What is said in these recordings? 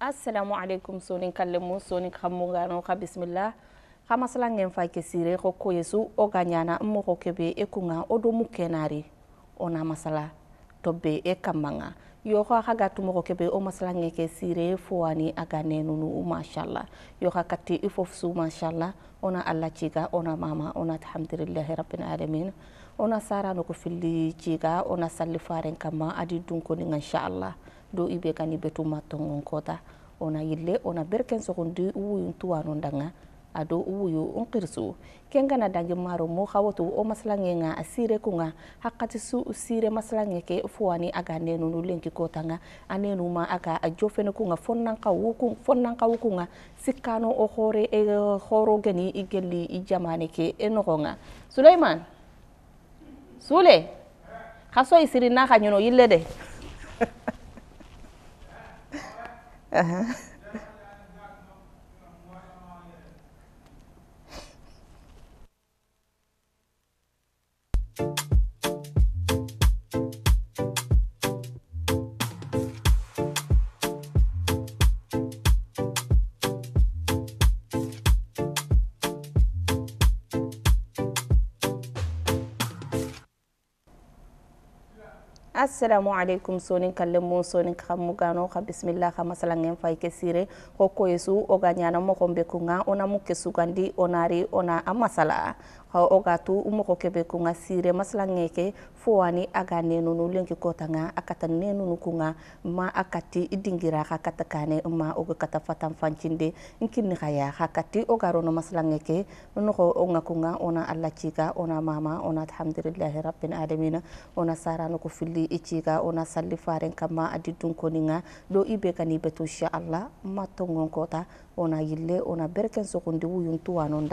assalamu aleykum sonin kallemu sonin hammugano ha bisimillah ha masalangen fa ke sire ho koyesu o gañana n mogo kebe e kunga o do mu kenari ona masala tobbe e kammanga yoxa xa ga tumoxo be o masalange ke sire fowani a ga nenunu machallah yoxa katti i fof su machallah ona allah ciga ona mama ona alhamdulillahi rabbil alamin ona sarano ko filli ciga ona salli faren kamma adi dunkoninga inchallah do i ɓe gani ɓetuma tongon kota ona yille ona berken sogondi wuyun tuwano ado uwuyu unqirsu kengana dagi maro mo xawatu o masalange nga a sire kunga hakkati su sire masalange ke fowani aga nenunu lenki kotanga a nenuma aga a jofene kunga fonnanka wukun fonnanka nga sikkano o xore e eh, xoro geni i gelli i jamane ke e noxonga suleyman sule xa so i siri na xa ñono yille de assalamu alaikum sonin kalle mu sonin kamu gano kha bismillah masala ngem fay ke sire ko koyesu o ganyana mo gombe kunga ona mukke sugandi onari ona amasala ha ogatu umogo kebe kunga sire maslangeke fowani aga nenunu lenki kotanga akata nenunu kunga ma akati idingira ka katakane ma oga kata fatan fancinde nkinni kaya ka kati ogarono maslangeke nogo onga kunga ona alla chiga ona mama ona alhamdulillahi rabbil alamin ona sarano ko filli ichiga ona salli faren kama adi dun koninga do ibe kani betu insha allah ma tongon kota ona yille ona berken sokondi wuyun tuwanon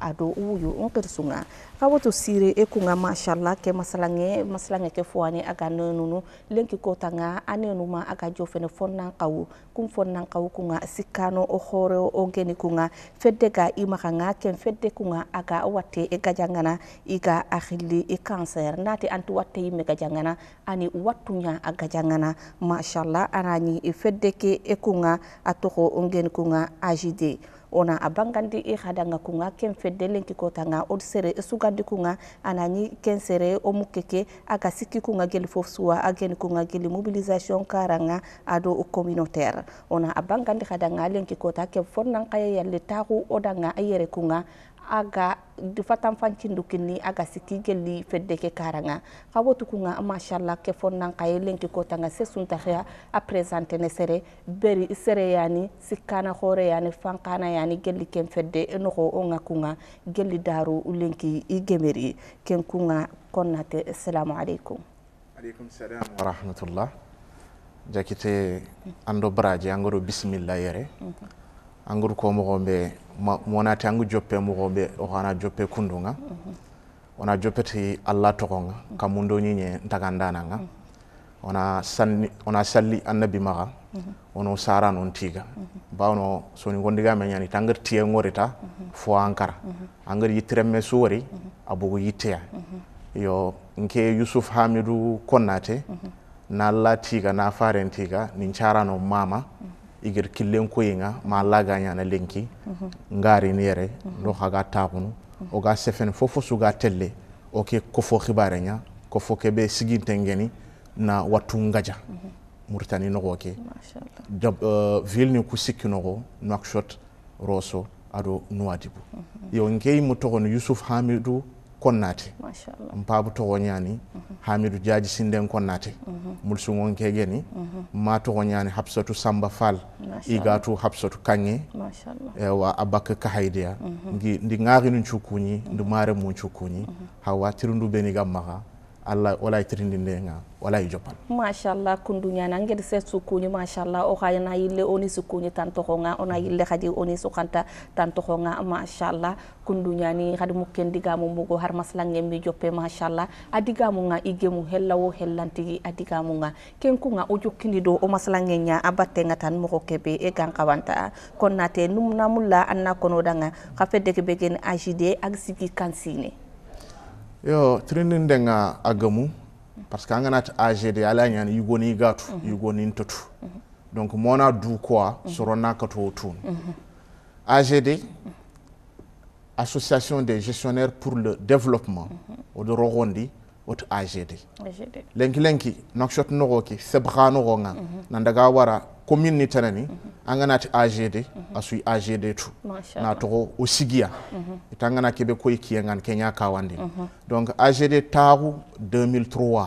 ado do uyu on ker sunga ka wato sire e kunga mashallah ke masalange masalange ke fuani aga nunu lenki ko tanga ane numa aga jofene fene fonnan kawu kum fonnan kawu kunga sikano o hore o ngeni kunga fedde ga imaka nga ken fedde kunga aga watte e gajangana iga akhili e cancer nati antu watte yimme gajangana ani wattunya aga jangana mashallah arani e fedde ke e kunga atoko o ngeni kunga agide ona abangandi i hadanga kunga kenfedelen kikotanga odsere sugandi kunga anani kensere omukeke aga sikki kunga geli fof suwa ageni kunga geli mobilisation karanga ado communautaire ona abangandi hadanga len kikota ke fonnan kaya yalle taku odanga ayere kunga aga fatan fancin dukinni aga siki geli fedde ke karanga ka wotu kunga mashallah ke fonnan ka yelenki ko tanga se suntaxeya a présente ne sere beri sere yani sikkana xore yani fankana yani geli ken fedde enoxo o nga kunga gelli daru lenki i gemeri ken kunga konnate assalamu aleykum aleykum salam warahmatullah jakite ando baraje angoro bisimilla yere mm -hmm angur ko mogoɓe monati angu joppe o oxana joppe kundunga wona mm-hmm. joppeti allah toxonga mm-hmm. kam mu ndoñiñe ntagandananga mm-hmm. ona sanni ona salli annabi maxa ono sara non tiga bawno soni gondigame ñani tangir tiye ngorita fo ankara angir yittiremme suwari a bugu yo nke yusuf hamidu konnate na allah tiga na faren tiga nin carano mama igir killen koyinga ah, ma laga na lenki ngari nere no haga taxunu o ga sefen fofo suga telle o ke kofo xibare nya kofo ke be sigintengeni na watu ngaja murtani noxo ke uh, ville ni ku sikki noxo shot rosso ado nouadibu mhm. yo nkei mu toxonu youssouf hamidou konnate mpaabu togoñaani mhm. hamidou diaji sinden konnate mulsugon mhm. kege ni mhm. ma togoñaani habsatu samba fall igatu habsatu kange ewa abakka kahaydeya ndi ŋaari cukkuñi ndi maare mum cukkuñi hawa tirundu beni gam maga allah wala tirindi nga wala kundu nyana ngir setsu kuni ma sha Allah o oh, hayana yille oni sukkuñi tan toxonga ona oh, yille hadi oni sukanta tan toxonga machallah kunduñani hadi mukken digamu mugo har maslange mbi joppe machallah a digamunga i gemu hella wo nga ken ku nga o jokkindi do o oh, maslange nya abatte ngatan tan ko kebe e gan xawanta kon nate anna konodanga danga fedde ke begen ajide ak sigi kansine yo trinin denga agamu parce que an ganati agd ala ñani yugoni gatu mhm. yugonin totu mhm. donc mona du quoi mhm. sorona kato tun agd association des gestionnaires pour le développement de rogondi oto agd lenki lenki nokshot nogo ki sebha nogo nga nandaga wara commune ni tene ni an agd a suy agd tu na toro osigia mhm. itangana ita an gana kebe koy kiyengan kenya kawandin mhm. donc agd taru 2003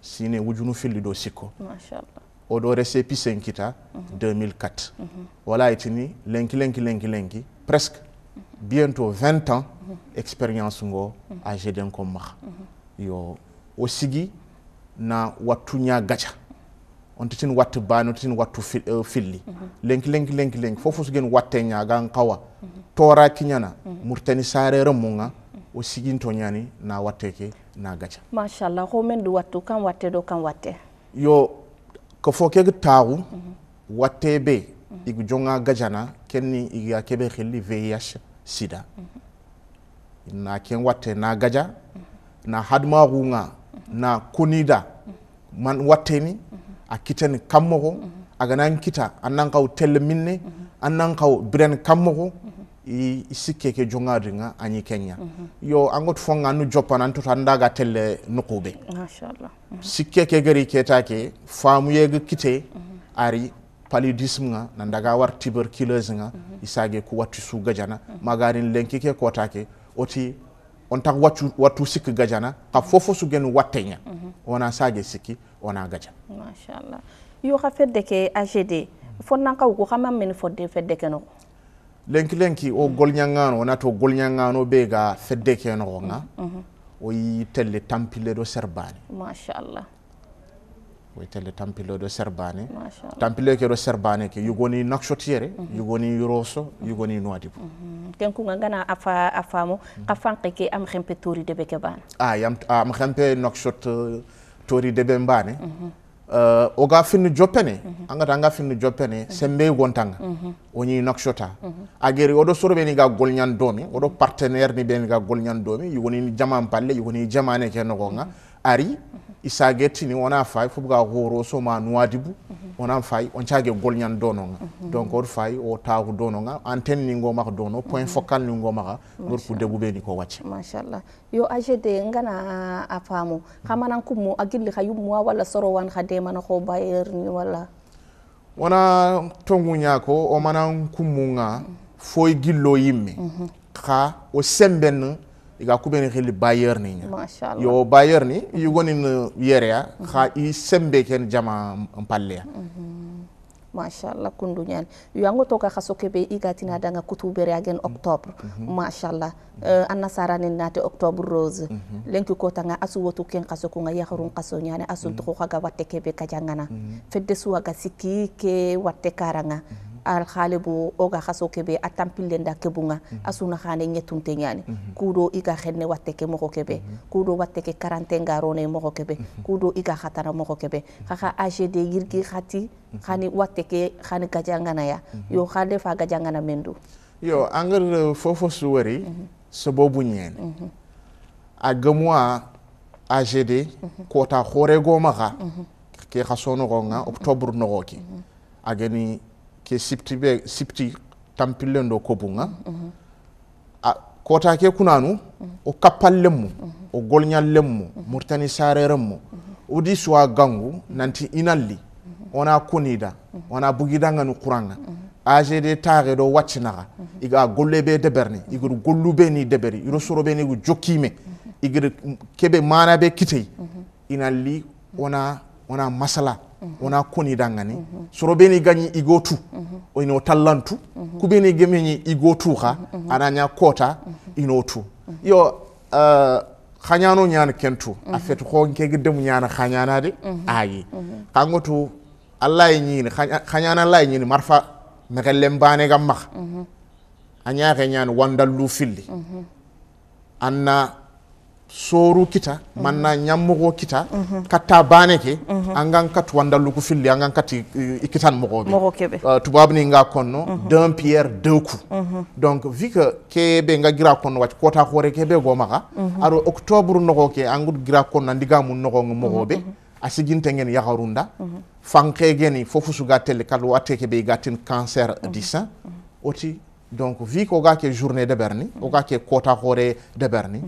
sine wujunu filli do siko sikko o do récépissé kita 2004 wala itini lenki lenki lenki lenki presque mhm. bientôt 20 ans expérience ngo agd n ko yo osigi na watunya gacha on titin watte bani on titin wattu eh, filli mm-hmm. lenki lenki lenki lenki fofu sugen watte ñagan kawa mm-hmm. tora kiñana mm-hmm. murtani sarere munga o siginto ñani na watte ke na gaca machallah ko men du wattu kan watte do kan watte yo ko fo kege watte be igu jonga gajana kenni iga kebe xilli vih sida na ken watte na gaja na hadmaxunga na konida man watteni a kiten kammogo a ganan kita an nan kaw telle minne an nan kaw biren kammogo i sikke ke jonga ringa anyi kenya yo angot fonga nu jopan an tuta ndaga telle nukube mashallah sikke ke gari ke take famu yeg kite ari paludisme nga na ndaga war tuberculose nga isage ku wattu su gajana magarin lenki ke kota ke oti on tak wattu watu sik gajana ka fofo su gen watenya ona mhm. sage sikki ona gaja mashallah yo xa fedde ke agd fo nankaw ko xama men fodde fedde ke noxo lenki lenki o golñangano wona to golñangano be ga fedde ke noxo nga mhm. o yi telle tampile do serbane machallah oyi telle tampille ɗo serbane tampille ke do serbane ke yugoni naksotiere mhm. yugoni roso yugoni noadibo tenkuga mhm. gana afa a faamo xa fanqe ke am xempe toride ɓe ke bana a ah, yam am xempe naksot uh, story deben bane eh, oga finu jopene angata anga finu jopene sembe gontanga woni nakshota ageri odo sorobe ni ga golnyan domi odo partenaire ni ben ga golnyan domi yoni jama palle yoni jamane ke nogonga ari isagetti ni wona fayi fof ga ma soma nowadibu wonan fayi on nyan dono nga donc or fai o dono nga antenne ni ko dono point focal ni debu be ni ko wacce machallah yo agd ngana a faamu xamanan kummu a gilli xa wala soro sorowan khade demana ko bayer ni wana tongu nya ko o manan nga foy gillo yimme mhm. kha o semben iga kuɓeni xili bayerniña yo bayerni yugonin yereya xa i sembe ken jama palleya machallah mm-hmm. kunduñani yo ango toga xaso be i gatina danga kutubere agen octobre mm-hmm. machallah eh, a nasaranen naate octobre rose mm-hmm. lenki kotanga a wotu ken xa sokunga yaxarun xaso ñane a suntuxu xaga watte keɓe kajangana fedde suwaga sikki ke watte karanga al khalibu oga khaso kebe atampillen kebunga mhm. asuna khane nyetunte mhm. kudo iga khenne watte ke moko kebe mhm. kudo watte ke quarantaine garone moko kebe kudo iga khatana moko kebe kha agd yirgi khati khani watte ke khani gajangana ya yo khale fa gajangana mendu yo angar uh, fofo suwari sababu nyen a agd kota khore goma ke khaso gonga octobre no ageni ke be sipti tampillen do kobunga a ke kunanu o kappallen o golñallen murtani sareren o di suwa gangu nanti inalli wona kunida wona bugidanga nganu kuranga agd taxe ɗo waccinaxa iga golle be deɓerne igir gollu be ni deɓeri iro soro be gu jokkime igir kebe mana be kitey inalli ona ona masala wona mm-hmm. koni dangani mm-hmm. soro beni gani igo tu mm-hmm. ino talantu ku beni gemeñi igo tu ha anaña kota ino tu yo xañano uh, ñana kentu a nke xonkege demu ñana xañanade ayi xangotu allaye ñini xañana allaye ñini marfa mexe lembane gam anya a ñaxe ñani wandallu filli anna soru kita man na ñammogo kita katta baane ke angan kat wandalu lugu filli angan kati eh, i kitan mogo be eh, tubabu ni nga konno d'un pierre deux coups donc vu que kebe nga gira konno wacc kota hore kebe go maga aro octobre nogo ke angud gira konno ndiga mun nogo mogo be a sigintengen yaharunda fankegeni fofu suga telle kalu ateke be gatin cancer du sein oti donc vi ko ga ke journée de berni o ga ke kota hore de berni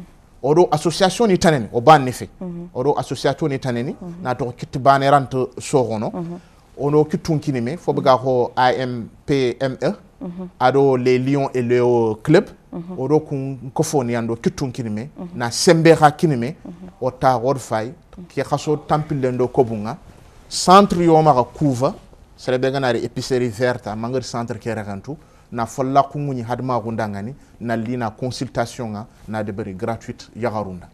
oɗo association ni tanani o ni fe mhm. oɗo association ni tanani mhm. to kit kitti baneranta sohono mhm. ono kini me fo ga ho ampme aɗo les lions et le club oɗo ko foni an ɗo kittunkini me na sembe ha kini me o ta woɗo fay ke khaso tampillen ɗo kobunga centre yo yomaga couva sere ɓe ganari épicerie verte a centre ke kan tout na folla kunguñi hadmagunda ngani nallina consultation ga na deberi gratuite yagarunda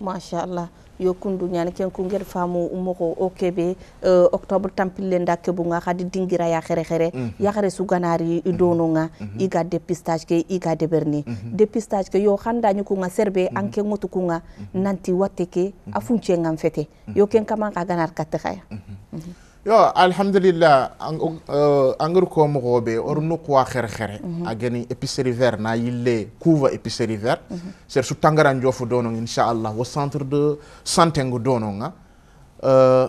machallah yo kundu ñani ken kungel faamu ummoko o keɓe eh, octobre tampille nda keɓuga xadi dingira ya xere xere mm -hmm. yaxere suganari mhm. i ga mm dépistage ke iga deɓerni mm -hmm. dépistage ke yo xandañi kuga serbe an mhm. ke anke ŋotu kuga mhm. nanti watte ke a funcengan fete yo ken kaman xa ganar katte xaya mm -hmm. mm -hmm yo alhamdulillah angir uh, ko mogo be or mm-hmm. nu kwa khere khere mm-hmm. agani épicerie vert na yille kuva épicerie vert c'est mm-hmm. su tangara njofu dono inshallah wo centre de santé ngu dono nga uh,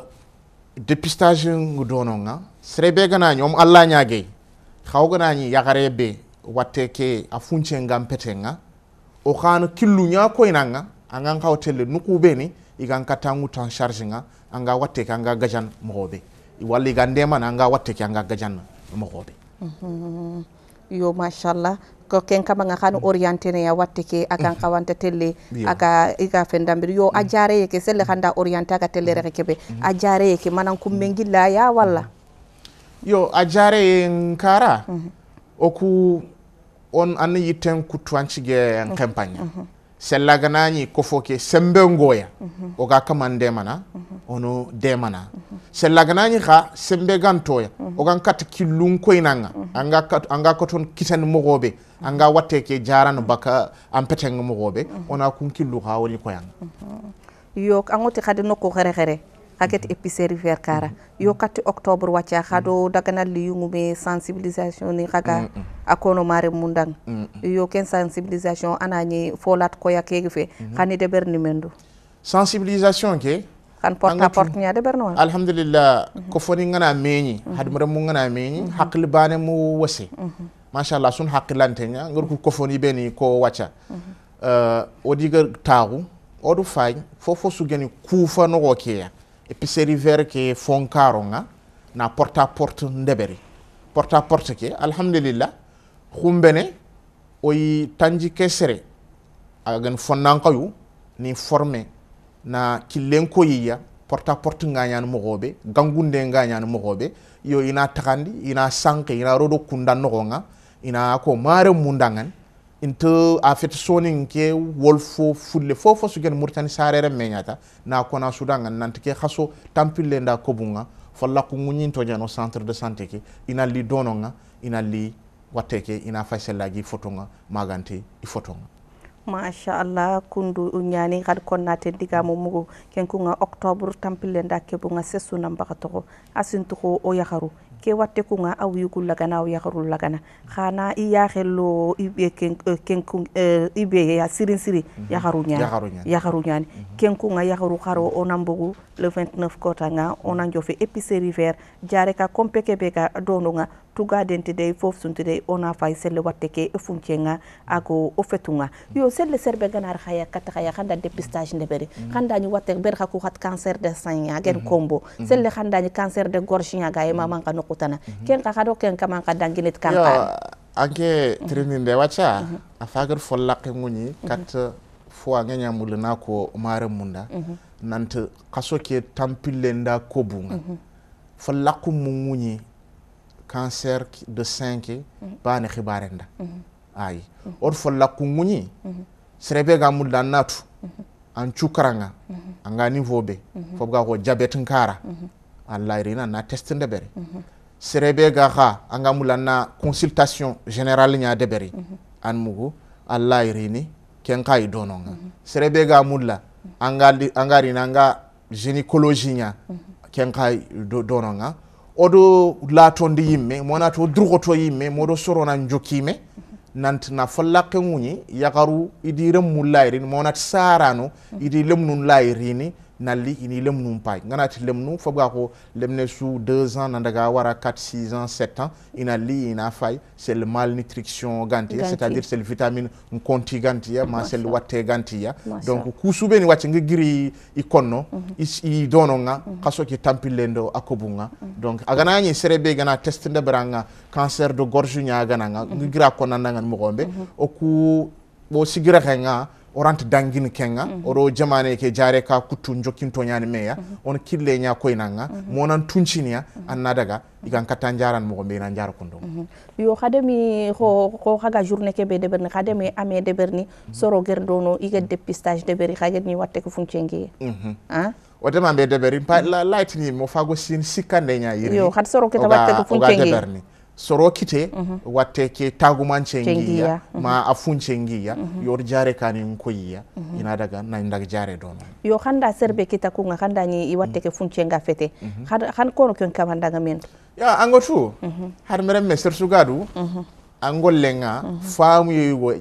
dépistage ngu dono nga serebe gana nyom allah nyaage xaw gana ni be watte ke a funce ngam petenga o xana killu nya koynanga angan xawtelle nukube ni igan katangu tan charge nga anga watte ke anga gajan mogo be walla mm-hmm. mm. mm. mm. ga ndemana anga watte ke anga gajanna xobe yo machallah ko ken kama ga xan ne ya watte ke agan xawanta telle aka iga fen dambir yo a jare ke selle xanda orienter aga telle rexe keɓe a jare ke manan cummen gilla ya walla yo a jareye nkara mm-hmm. oku on an yitten kuttu an cige en mm-hmm. campagne sellaganañi kofoke sembe ngoya oga kama ndemana ono demana sellaganañi xa sembe gantoya ogan kata killunkoynanga anga anga koton kiten mogoɓe anga watte ke jaran baka an peteng mogoɓe ona kun killu xa woni koyanga yok angoti khade nokko xere xere Kaget épicerie vert kara yo katti octobre wacha hado daganal liyungume sensibilisation ni haga akono mare Mundang. yo ken sensibilisation anañi folat koya kege kani hani de ɓerni sensibilisation ke kan porte à porte ñade alhamdulillah ko foni gana meñi hadmere mu gana meñi haqqille bane mu wase machallah sun haqqillanteña kofoni ɓeni ko wacha uh, o diga taaku oɗo faañ fofo sugeni épicerie vert ke fonkaro nga na porte à porte ndeɓeri porte à porte ke alhamdulillah xumbene oyi tanji ke agan agan fonnankayu ni formé na killenko yiya porte à porte nga ñani moxoɓe gangunde nga ñani moxoɓe yo ina taxandi ina sanke ina roɗo kundan noxonga ina ko mare mundangan into a fet soning ke wolfo fulle fofo su gen murtani sarere meñata na kona sudanga nante ke khaso tampille nda kobunga falla ku nguñin to ñano centre de santé ke ina li dononga ina li watte ke ina gi fotonga maganti i fotonga masha allah kundu ñani xad konnaten digamo mugo nga octobre tampille nda kebunga sessunambaxa asintu ko o yaharu ke watte kunga aw yukul lagana aw yakarul lagana khana i yaxelo ibe ken eh, ken kun eh, ibe ya sirin siri yakaru mhm. ñaani yakaru nya ya ya mhm. ken kunga yakaru xaro ona mbogu le 29 kota nga ona njofe épicerie vert jare ka kompe kebe ka dono nga tuga dente dey fof sunte dey ona fay selle watte ke funce nga ago o nga yo selle serbe ganar khaya kat xaya xanda dépistage ndebere mhm. khanda ni watte ber xaku khat cancer de sein ya gen combo sel khanda ni cancer de gorge nya ga e mamanga no kutana mm -hmm. ken ka kado ken kaman ka dangine kan ka anke mhm. trininde wacha mm -hmm. afagar follaqe nguni mhm. kat mm -hmm. fo nga angenya mulna ko mare munda mm -hmm. nante kaso ke tampile nda ko kobunga mm -hmm. fo mu munguni cancer de 5 mm-hmm. ba ne xibarenda mm -hmm. ay mm -hmm. or follaqu nguni mm -hmm. serebe ga mulda natu mm -hmm. an cukaranga mm -hmm. anga niveau be mm -hmm. fo ga ko diabete nkara mm -hmm. an layrina na testinde bere mm -hmm serebe ga xa anga mulanna consultation générale ña deberi mm -hmm. an mugu alla irini ken xa i dononga serebe ga mulla anga anga rina anga gynécologie nya mm -hmm. ken xa do, dononga odo latondi yimme mona to durgoto yimme modo sorona na nantina follake ŋuñi yakaru idi rem mu layirini monat sarano idi lemnun layirini nalli ini lem lemnum pay ganati lemnu fobga ko lemne sous 2 ans nandaga wara 4 6 ans 7 ans ina li ina fay c'est le malnutrition gantia c'est-à-dire c'est le vitamine konti gantia ma c'est le watte gantia donc kusubeni wati ngi giri i konno mhm. i dono nga mhm. kaso ki tampille ndo akobunga mhm. donc agana ni serebe gana test de branga cancer de gorge nya gana nga gra konanda ngan mo gombe oku bo sigira nga oranta dangini kenga mm -hmm. oro jamane ke jare ka kuttu jokkinto ñani meya mm -hmm. on kille ña koynan ga mm -hmm. monan tunciniya mm -hmm. anna daga igan katta jaran mogo mbena jara kon don mm -hmm. yo xademi xo xo xaga journée ke be deberni xademi ame deberni mm -hmm. soro ger dono iga dépistage deberi xagen ni watte ko funcengi mm -hmm. Ah? hein? wotema mbe deberi pa mm -hmm. la lightni mo fago sin sikkande ña yiri yo xat soro ke tabatte ko funcengi soro kite mm -hmm. watte ke taguman cengiya mm -hmm. ma mhm. a fun cengiya mm -hmm. yor jare kanin koyiya mm -hmm. ina daga na indag jare dono yo handa serbe kita kunga handa ni i watte ke mhm. fun cenga fete mm -hmm. han kono kyon kam handa ga men ya ango tu mm -hmm. har mere meser gadu mm -hmm. ango lenga mm -hmm. faamu yoyugo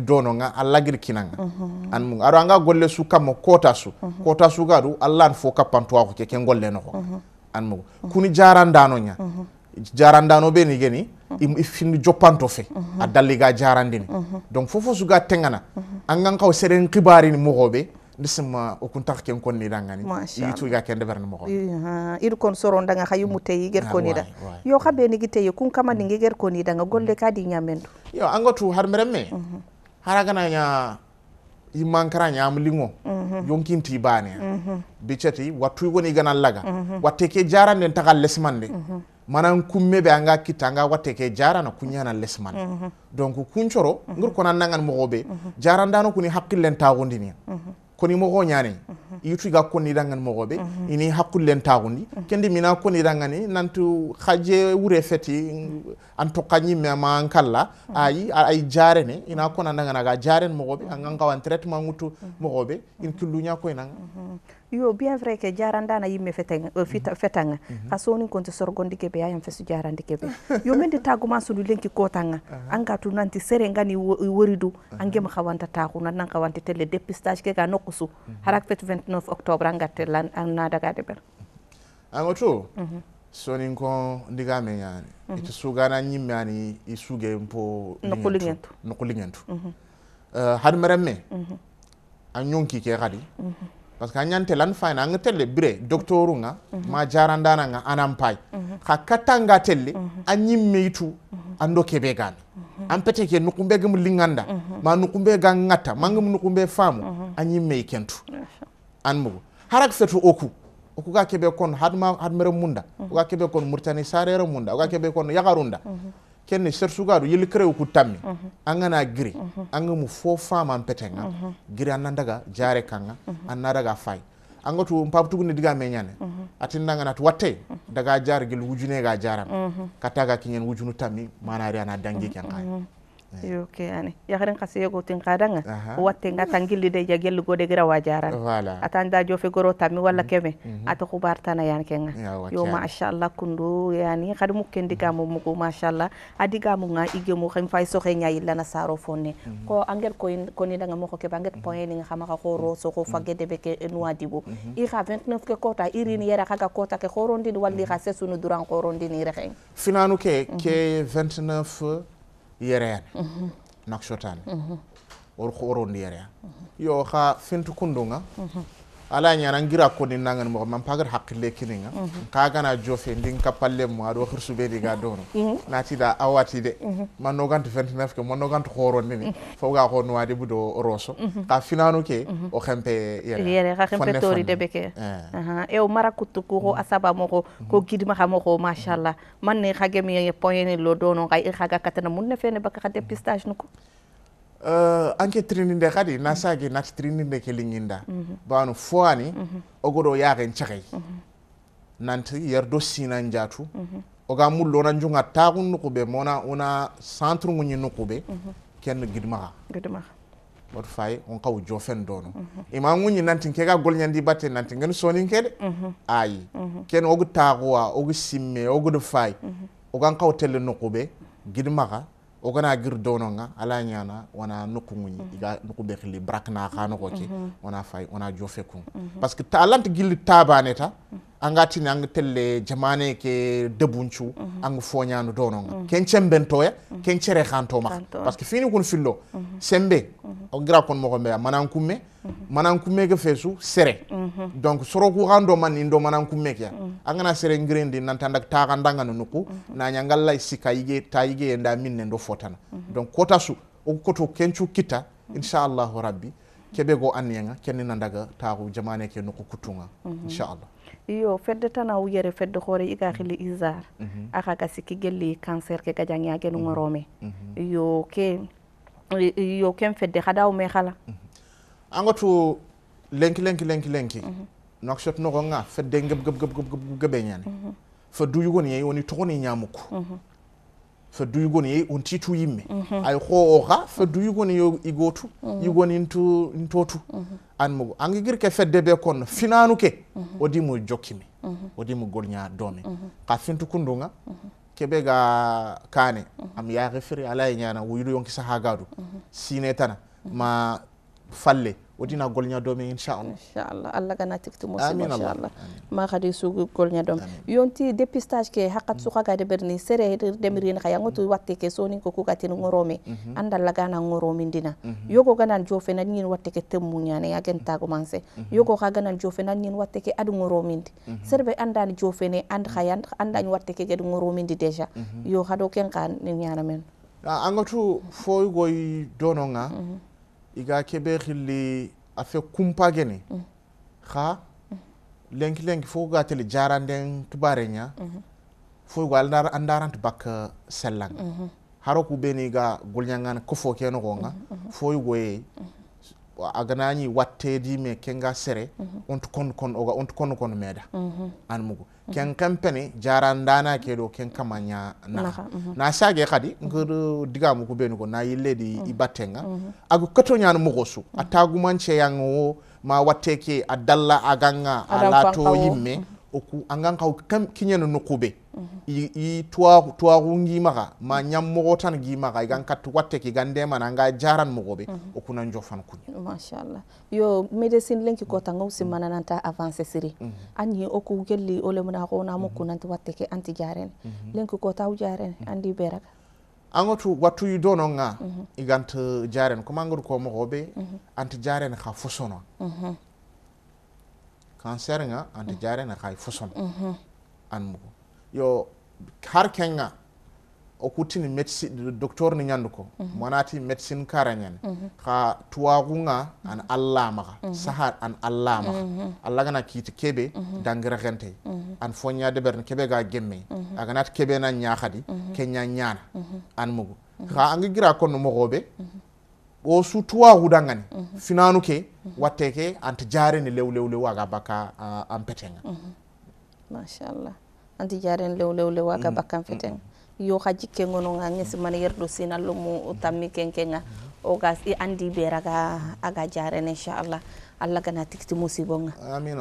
dono nga allagir kinanga mm -hmm. an mu aɗo anga golle su kammo kota su mm -hmm. kota sugadu allah an fo ko ke ken golle no mm -hmm. an mu mm -hmm. kuni jarandano ña mm -hmm jarandano jarandanoɓe ni geni findu joppantofe a dalliga jarandini donc fofo suga tengana an gan kaw seɗen kibarini mogoɓe ndisima o kuntax ken konnida ngani yitu iga kende berne mogo ir kon soron danga xayu mute yi ger ah, konida yo xa beni gite ye kun kama ningi ger konida nga mm. golle ka di nyamendu yo angotu har merem me mm-hmm. hara gana nya imankara ñaam liŋo mm-hmm. yonkinti baane mm-hmm. bicati wattuy woni gana laga watte ke jarande tagal lesmande manan kumme be anga kitanga anga watte ke jarana kunyana lesman mm mhm. -hmm. donc kuncoro mm -hmm. ngur kona nangan mogobe mm -hmm. jarandano kuni hakkillen tagundini mm -hmm. koni mogo ñane mm -hmm. yitu ga koni dangan mogobe mm -hmm. ini hakkullen len mm -hmm. kendi mina koni dangani nantu khaje wure feti an kanyi ñimme ma an kalla mhm. ayi ay jarene ina kona nangana ga jaren mogobe mhm. an gankawan traitement ŋuttu mogobe in killuña koy nanga yo bien vrai ke jarandana yimme eh, fetanga a sonin konti sorgonde keɓe yayam fesu jarandi keɓe yo minde taguma sodu lenki kotanga anga tu nanti sere ngani wori du angema hawanta takuna nan hawante telle dépistage ga nokku su harak fet 29 octobre angatte nadagade ɓer an oto sonin ko ndiga me ñaani ito sugana ñimme ani i suge po nokkuligentu nokkuligentu eh, hadmeren me a ñonki ke xadi parce que a ñantelan fayna anga telle bire docteur nga mhm. ma jarandana nga anan pay mhm. ha kattanga telle mhm. a ñimmeytu ando keɓe gani an pete ke nukumbe gum linganda ma nukumbe ga ngata mangum nukumbe famu a ñimmey kentu an mugu harak fetu oku oku ga keɓe kon hadma hadmere munda ga keɓe kon murtani sarere munda ga keɓe kon yagarunda mm -hmm kenne cherche ugaɗo yelli créw ku tammi mhm. an gana giri mhm. an gamu fo fama an peten ga mhm. giri an nandaga jare kanga an nadaga anga tu gatu mpabtugundi diga meñane atinnanganati watte daga jar gil wujune ga jaram kattaga kiñen wujunu tammi manari ana dangi kenkay yoke ani yakarin kase yego tin kadanga watte nga tangilli de jagel go de gira wajaran atanda jo fe goro tammi walla keme ato khubar yan kenga yo ma sha Allah kundu yani khad mu kendi ga mu ma sha Allah adiga mu nga igi mu khim fay so khenya na saro fonne ko angel ko ni danga mo ko ke banget point ni khama ko ro so ko fagge de dibo i kha 29 ke kota irini yera kha kota ke khorondi walli kha sesunu duran khorondi ni finanu ke ke 29 yereere mm-hmm. nakshotani mm-hmm. orko oronde yereya yo ha fintu kundunga mm-hmm ala ñana ngira ko ni nangan mo man pagar hakkille kininga mhm. ka gana jofe ndin ka palle mo ado khirsu be diga dono mhm. nati da awati de mhm. man no gant 29 ke man no gant horo ni fo ga ko no adi budo roso ka finanu ke o xempe yere yere ka xempe tori de beke e eh. o mara kutu ko ko asaba mo ko ko gidma ha mo ko machallah man ne xage mi ye poyene lo dono kay e xaga katana mun ne fene baka ka dépistage nuko Uh, anke trininde kadi mhm. nasage nati trininde ke liŋinda mhm. banu fowani mhm. ogoɗo yaxen caxey nanti yerdo sinan jatu oga mullo na njunga taxun nuxuɓe mona una centre ŋuñi nuxuɓe ken gidmaxa wat fay on kaw jofen dono ima ŋuñi nanti ke ga golñandi batte nantin gen sonin mm -hmm. ayi ken ogu taxuwa ogu simme mm fayi ogan kaw telle nuxuɓe gidmaxa wo gana gir dono ŋa ala ñana wona nokku ŋuñi mm -hmm. iga nokku ɓe xili brak na xa noxo ke wona fay wona jofe kun mm -hmm. parce que ta alanta gilli tabaneta mm anga tini anga telle jamane ke debunchu mm -hmm. anga foñanu dono nga mm -hmm. ken cemben mm -hmm. ken cere ma parce que fini kun fillo mm -hmm. sembe mm -hmm. o kon moko gombe manan kumme mm -hmm. manan kumme ke fesu sere mm -hmm. donc soro ku rando man ndo manan kumme ke mm -hmm. anga sere ngrendi nan tandak ta gandanga nuku mm -hmm. na nyangal lay sikayige tayige nda minne ndo fotana mm -hmm. donc kota su o koto kencu kita inshallah rabbi kebe go annenga kenni nandaga taaku jamane ke nuku kutunga inshallah iyo fedde tan aw yere fedde hoore iga xili isar axa ga sikki gelli cancer ke gajange genu ngorome iyo ke iyo ken fedde xadaw me xala angotu lenki lenki lenki lenki no nga fedde ngeb ngeb ngeb ngeb gebe ngeb ngeb ngeb ngeb ngeb ngeb ng so do you ni unti tu yimme mm -hmm. ay ho oga so do you go ni yo igotu mm -hmm. ni ntu ntotu tu an mugo angi gir ke fedde be kon finanu ke mm di odi mu jokimi mm -hmm. odi golnya domi ka fintu kundunga mm kebe ga kane am ya refiri ala nyana wuyudu yonki sahagadu mm sine tana mm -hmm. ma falle woɗɗina golña domin inchallah inchallah allah gana tigti musibo inchallah ma kadi sugu golña dom yonti dépistage ke hakat suka gade berni sere demrin kaya ngotu watte ke sonin ko kugatin ngorome mhm. andalla gana ngoromindina mhm. yogo ganan jofe nan ñin watte ke temmu ñane ya genta commencé mhm. yogo ka ganan jofe nan yin watte ke adu ngoromindi serbe andani jofe ne and kaya andani watte ke ged ngoromindi deja yo hado ken ka ñana men ah, angatu goy dononga iga kebe xilli a fe kumpagene xa mm. mm. lenki lenki fo ga tele jaranden tubare ña mm-hmm. fo go andaranta bakka uh, sellanga mm-hmm. haro ku beni ga golñangana kofo ke noxonga mm-hmm. fo yugoye aganañi watteedi me kenga sere onto kono kono oga onto kono kono meeɗa an mugu ken kam jaran dana ke ɗo ken kama ña naha mhm. na sage kadi ngeɗo digamugu ɓeni ko na yillede i mhm. battenga mhm. ago kato ñano mugo su a tagumanceyango o ma watte ke a dalla aganga a laato yimme oku angan kaw kam kiñano nokkuɓe i rungi maxa ma ñammoxo tan gi maxa i gan watte ke gande ndemana nga jaran moxoɓe mhm. o kuna njofan kuñ machallah yo médecine lenki kotangaw simmana nanta avance siri mhm. ani o ku gelli o mo mhm. kuna kunanti watte ki anti jarene lenki taw jarene andi beraka angotu wattu yi dono nga i gant jaren kuma angotu ko moxoɓe anti jaren kha fosono cancer nga anti jaren kha fosono an mugo yo har kenga o kutini medicine docteur ni ñandu ko monati médecine karañani xa tuwaxunga an allamaxa sahar an allamaxa alla gana kebe keɓe dangirexentey an foña berne kebe ga gemme aganati kebe na ñaxadi ke ña ñana an mugu xa anga gira no moxoɓe o su tuwaxudangani finanu ke watte ke anta jareni lew lew lew aga bakka ampetenga petenga anti jaren lew lew lew aga mm-hmm. bakkan feten mm-hmm. yo xa jikke ngono nga ngesi mm-hmm. man yerdo sina lumu tammi kenke nga o gas i andi bera aga jaren inshallah allah gana tikti musibo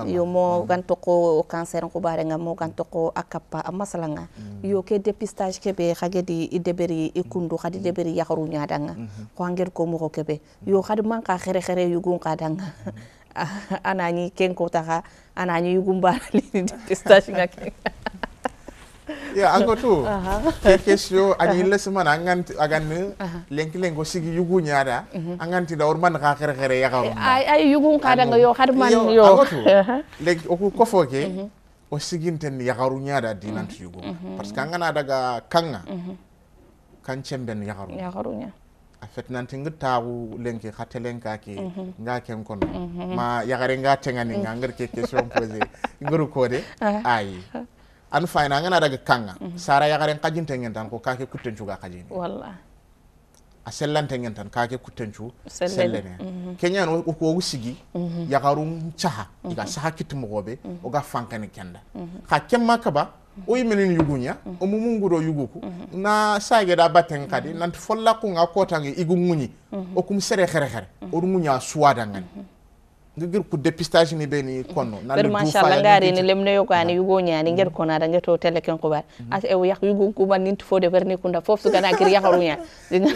yo mo gan toko cancer ko bare nga mo gan toko akappa masala nga yo ke depistage ke be khage di deberi ikundu khadi deberi yakharu nyaada nga ko angel ko mo ko kebe yo khadi man ka khere khere yugun ka danga anani ken ko taxa anani yugun bara li dépistage nga ke ya ango tu uh -huh. ke kesio angan illa seman angan aganne lenki lengo sigi yugu ada angan ti da orman kaker kere kere ya ka ay ay yugu ka yo harman yo ango tu lenki oku kofo ke o siginten ya garu ada dinan mhm. nanti yugu mhm. Pas que ada ga kanga mhm. kan cemben ya garu ya garu nya a fetinanti ngi taawu lenki xate kono ma yagare nga tengani nga kek-esyo question posé ngiru kode ayi an fayna ngana daga kanga mm -hmm. sara ya garen kajin tengen tan ko kake kutten cuga kajin walla a sellan tengen tan kake kutten sellene mm -hmm. kenya no ko ko sigi mm -hmm. ya garun chaha diga mhm. saha kitu mogobe o mhm. ga fankani kenda ha mhm. kemma kaba o yimenin yugunya o mumungudo yuguku na sage da baten kadi nan folla ko nga kotangi igungunyi o kum sere khere khere o rungunya suwada ngani ngir ku dépistage ni ɓe mhm. ni konno ɓeɗ machallah garini lemne yogani yugo ñani gueɗ konaɗa gueto tele ken ko ɓar as ew yak yugo kuman fo de werni kunda foof sugana guir yakaru ña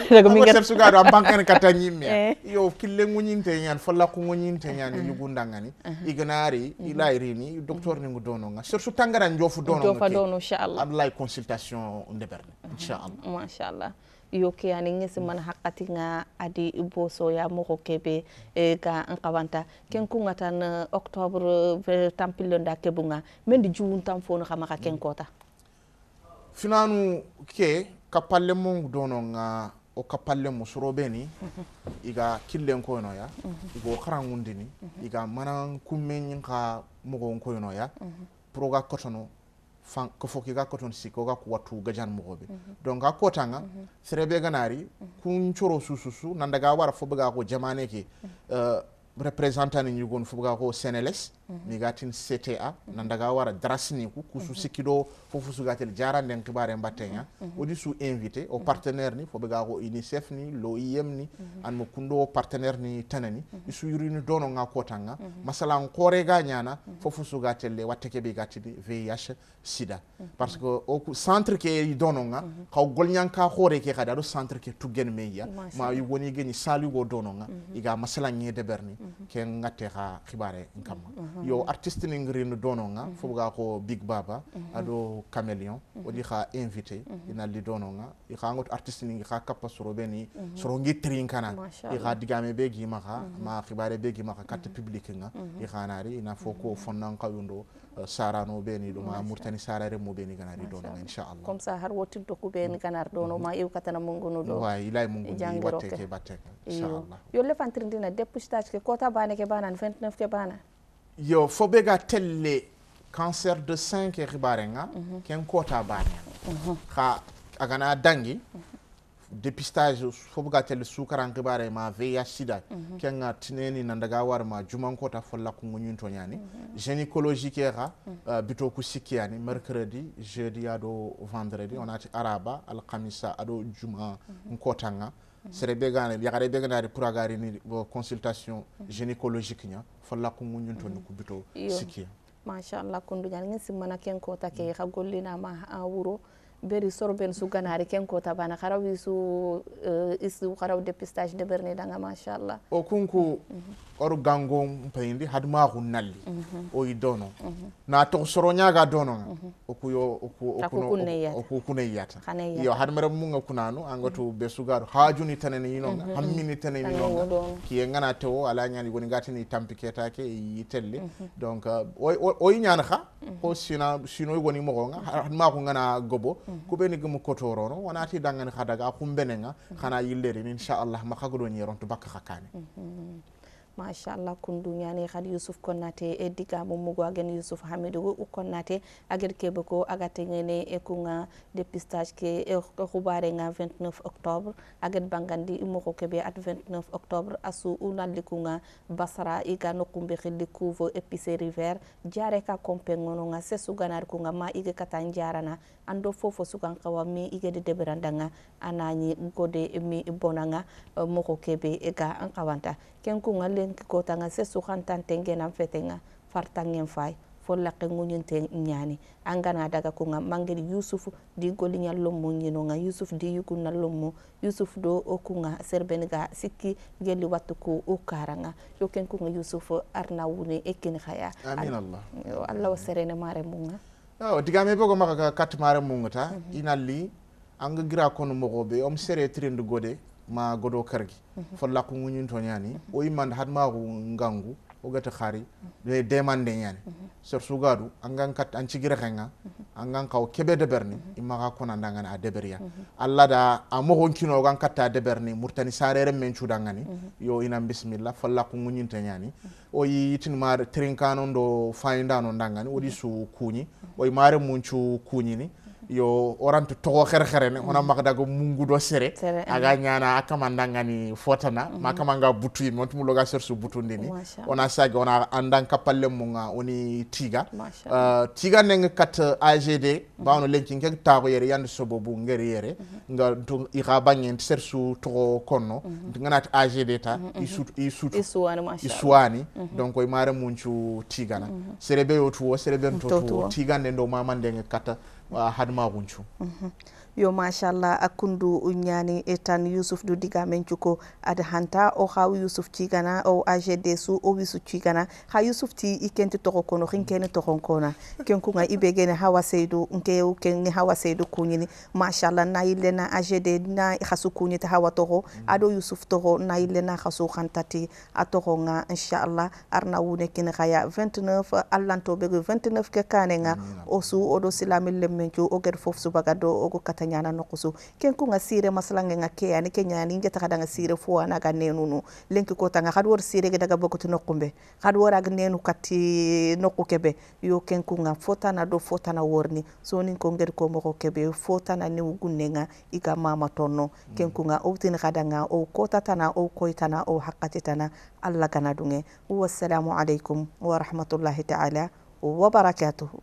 ɗagomiset sugaɗo a bankane kata yimɓe eh. yo kille guñinte nyaan fo lakku guñinte ñani yugo dangani iganari rini docteur ni dono nga surtout tangara do donojofa dono inchallah am lay consultation ma sha allah mhm yoke ani ngesi man hakati nga adi boso ya moko kebe e, ga nkawanta ken mm. kunga tan octobre tampillo nda kebunga men di juun fo no xama ka ken mm. kota finanu ke kapalle mo dono nga o kapalle mo sorobe ni mm-hmm. iga killen no ya mm-hmm. igo xarangundini mm-hmm. iga manan kummen moko ko no ya proga kotono fan ga fof kiga ko toon sikko ga ko wattu gajan mogoɓe mhm. donc ga kotanga mhm. serebe ganari mhm. kuncoro sususu ga wara fo ga ko jamaneke eh, representant ni ñugon fo baga ko ni gatin cta ga wara drasni ku kusu su gatel sugatel jaranden kibare mbatteña odi su invité au partenaire ni fo ga ko unicef ni l'oim ni anmo kundo o partenaire ni tanani isu yurini dono ga kotanga masalan korega ñana gatel le watte keɓe gatini vih sida parce que o centre ke dononga ka golnyanka hore ke kada do centre ke tugen meya ma yugoni geni salu go dononga mhm. iga masala ŋe nye de berni ke ngate ha khibare nkam yo artiste ni ngrin dononga fo ga ko big baba mhm. ado chameleon mhm. odi ha invité ina li dononga i ha ngot artiste ni xa kappa soro beni soro ngi trinkana i ha digame be gi ma ha ma xibare be gi ma ka kat public nga i ha nari ina fo ko fonnan ka yundo saranoɓeni ma murtani sarare ni ganari ɗonoma inchallah comme ça har wotirdo kuɓeni ganar ɗonoma mhm. iwkatana mungono ɗo wa ilay mungono watteke batteke inchallah yo lefantirdina dépistage ke kota bane ke banan 29 ke banan yo fo be ga telle cancer de 5 ke hibare nga mhm. ken kota bane xa mhm. agana dangi mm -hmm dépistage fof ga telle sukaranke ɓare ma veya sida mhm. kenga tineni nandaga war ma jumankota folla kungoñin toñani mhm. gynécologique exa mhm. uh, bito ku sikkiyani mercredi jeudi ado vendredi onati araba alkamisa ado juma nkotanga sere be gane yakare be ganari pour agarini uh, consultation gynécologique ña folla kungoñin ni ku bito sikkiya machallah konduñal ngin simmana ken kota ke xa mm. gollinama uh, wuro beri sorben su ganari ken kota bana i su uh, isu xaraw dépistage de berne danga machallah o kunku mm oru gango mpayindi hadmaxu nalli o yi dono na tox soro ñaga dononga o kuyo o ku kune yata yo hadmere munga kunanu angatu be sugaru hajuni taneni yinonga mm -hmm. hammini taneni yinonga kiye ngana tewo ala ñani woni gatini tampi ketake yi telli donc uh, o yi ñana xa mm -hmm. o sina sino woni moxonga hadmaxu ngana gobo ku kuɓeni gemu kotorono wonati dangani hadaga kumbenega hana yilleri ni inchallah ma hagoɗo ñeron to bakka hakkane mm-hmm. kundu kunduñani hade yusuf konnate e diga mumugo agen yusuf hamidou o konnate agen kebe ko ngene e kunga dépistage ke e khubare nga 29 octobre agen bangandi imoko kebe at 29 octobre asu unalli kunga basara iga nokumbe xilli couvo épicerie river jare ka kompe sesu ga suganar kunga ma ige katan jarana ando fofo sugan kawa mi ige de nyi ngode gode mi bonanga moko kebe e ga an kawanta ken ku ngalen ki se su kan tan tenge fetenga fartangen fay folla ke ngunyun te nyani angana daga kunga nga mangeli yusuf di goli nyallo mo nyino nga yusuf di yuku nallo mo yusuf do o ku nga serben ga sikki geli wattu ku o karanga yo ken ku nga yusuf arna wune ekin khaya amin allah allah serene mare munga o digame bogo maka kat mare munga ta inalli anga gira kono mogobe om sere trend gode ma godo kargi mhm. folla ko ngunyun to nyani mhm. o imanda hat ma ngangu wo gata khari de mhm. demande nyani sur sugadu angan kat an cigira khenga angan kaw kebe deberni berni imma a kona ndangan a de beriya katta de berni murtani sareren men chudangani yo inan bisimilla folla ko ngunyun to wo o yitin mar trinkano do fayndano ndangani odi su kunyi o mare munchu kunyi ni yo oranta togo xerxerene hona mm-hmm. magdago mungudo sere eh. aga ñana a kamandangani fotana ma mm-hmm. kamanga butuyin montumu loga sersu butundini ona sagi ona andan kapalle munga oni tiga uh, tiga neng kat agd mm -hmm. bawno lenki ngeg tago yere yande sobo ngeri yere mm-hmm. nga to iga bangen sersu togo konno mm -hmm. ngana agd ta mm -hmm. isu isu isuwani masha isuwani donc o mare munchu tigana serebe yotuwo serebe ntotuwo tiga nden do mamande ngeg kata haduma gunchu yo machallah akkundu ñani tan yusuf du diga men cuko ada hanta o xaw yusuf cigana o agd su o wisu cigana xa yusuf ti i kenti toxo kono xin kene toxon kona ken kunga i begene hawa seydu nke kenge hawa seydu kuñini machallah na yille na agd na xasu kuñita hawa toxo ado yusuf toxo na yille na xasu xantati a toxonga inchallah arna wune kene xaya 29 allanto begu 29 ke kanenga o su o odo silamil lemmencu o ged fof subaga do ogo kata nyana no kusu ken ku ngasire masalange ngake yani ken nyani nge takada ngasire fo ana ga nenu lenki ko tanga hadwor sire daga bokutu no kumbe hadwor ag nenu kati no kebe yo ken ku nga fota na do fota na worni so nin ko nged ko mo kebe fota na ne ugunenga iga mama tonno ken ku nga obtin kada nga o kota tana o koitana o hakati tana alla kana dunge wassalamu alaikum wa rahmatullahi ta'ala wa barakatuhu